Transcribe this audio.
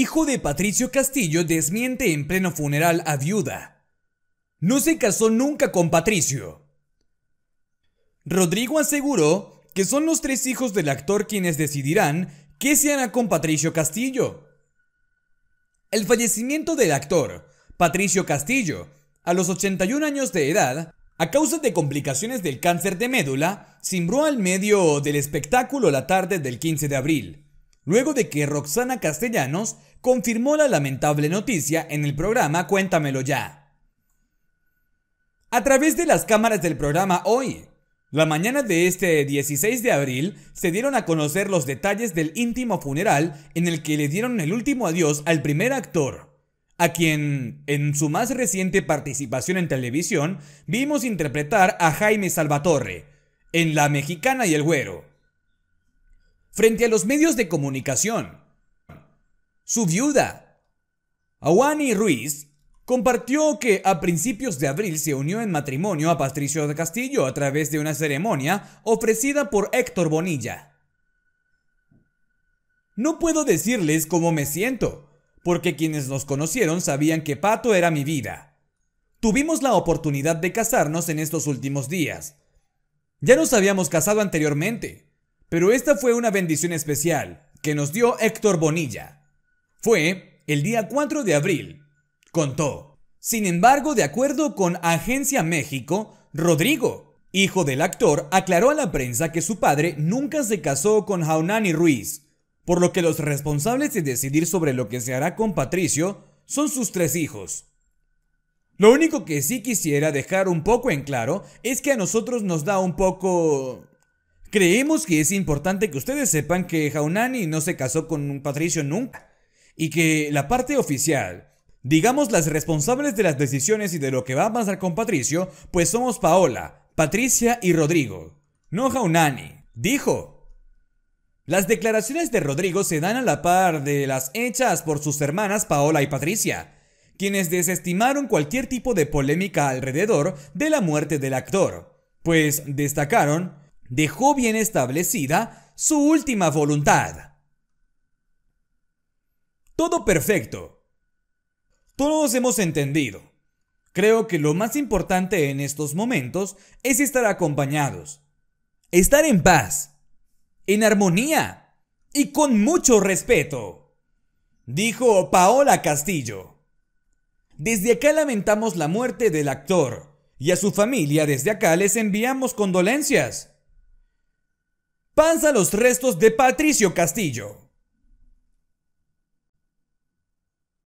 hijo de Patricio Castillo, desmiente en pleno funeral a viuda. No se casó nunca con Patricio. Rodrigo aseguró que son los tres hijos del actor quienes decidirán qué se hará con Patricio Castillo. El fallecimiento del actor, Patricio Castillo, a los 81 años de edad, a causa de complicaciones del cáncer de médula, cimbró al medio del espectáculo la tarde del 15 de abril luego de que Roxana Castellanos confirmó la lamentable noticia en el programa Cuéntamelo ya. A través de las cámaras del programa hoy, la mañana de este 16 de abril se dieron a conocer los detalles del íntimo funeral en el que le dieron el último adiós al primer actor, a quien, en su más reciente participación en televisión, vimos interpretar a Jaime Salvatore, en La Mexicana y el Güero frente a los medios de comunicación. Su viuda, Awani Ruiz, compartió que a principios de abril se unió en matrimonio a Patricio de Castillo a través de una ceremonia ofrecida por Héctor Bonilla. No puedo decirles cómo me siento, porque quienes nos conocieron sabían que Pato era mi vida. Tuvimos la oportunidad de casarnos en estos últimos días. Ya nos habíamos casado anteriormente, pero esta fue una bendición especial que nos dio Héctor Bonilla. Fue el día 4 de abril, contó. Sin embargo, de acuerdo con Agencia México, Rodrigo, hijo del actor, aclaró a la prensa que su padre nunca se casó con Jaunani Ruiz, por lo que los responsables de decidir sobre lo que se hará con Patricio son sus tres hijos. Lo único que sí quisiera dejar un poco en claro es que a nosotros nos da un poco... Creemos que es importante que ustedes sepan que Jaunani no se casó con un patricio nunca y que la parte oficial, digamos las responsables de las decisiones y de lo que va a pasar con Patricio, pues somos Paola, Patricia y Rodrigo, no Jaunani, dijo. Las declaraciones de Rodrigo se dan a la par de las hechas por sus hermanas Paola y Patricia, quienes desestimaron cualquier tipo de polémica alrededor de la muerte del actor, pues destacaron dejó bien establecida su última voluntad. Todo perfecto. Todos hemos entendido. Creo que lo más importante en estos momentos es estar acompañados, estar en paz, en armonía y con mucho respeto, dijo Paola Castillo. Desde acá lamentamos la muerte del actor y a su familia desde acá les enviamos condolencias. Panza los restos de Patricio Castillo.